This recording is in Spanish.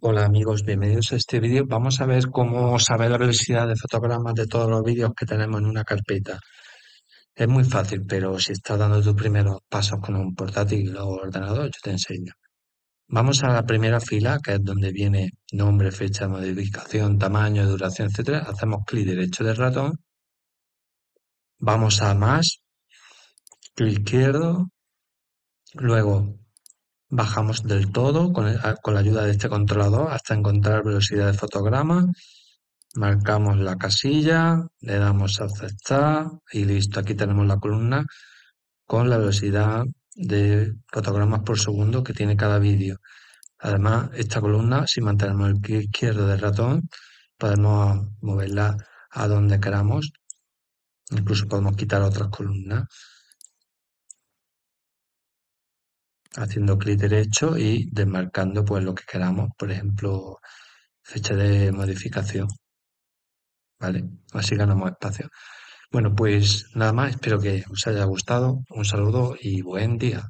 Hola amigos, bienvenidos a este vídeo. Vamos a ver cómo saber la velocidad de fotogramas de todos los vídeos que tenemos en una carpeta. Es muy fácil, pero si estás dando tus primeros pasos con un portátil o ordenador, yo te enseño. Vamos a la primera fila, que es donde viene nombre, fecha modificación, tamaño, duración, etcétera. Hacemos clic derecho del ratón. Vamos a más, clic izquierdo. Luego bajamos del todo con, la ayuda de este controlador hasta encontrar velocidad de fotograma, marcamos la casilla, le damos a aceptar y listo, aquí tenemos la columna con la velocidad de fotogramas por segundo que tiene cada vídeo. Además, esta columna, si mantenemos el pie izquierdo del ratón, podemos moverla a donde queramos. Incluso podemos quitar otras columnas. haciendo clic derecho y desmarcando pues lo que queramos, por ejemplo, fecha de modificación. ¿Vale? Así ganamos espacio. Bueno, pues nada más, espero que os haya gustado. Un saludo y buen día.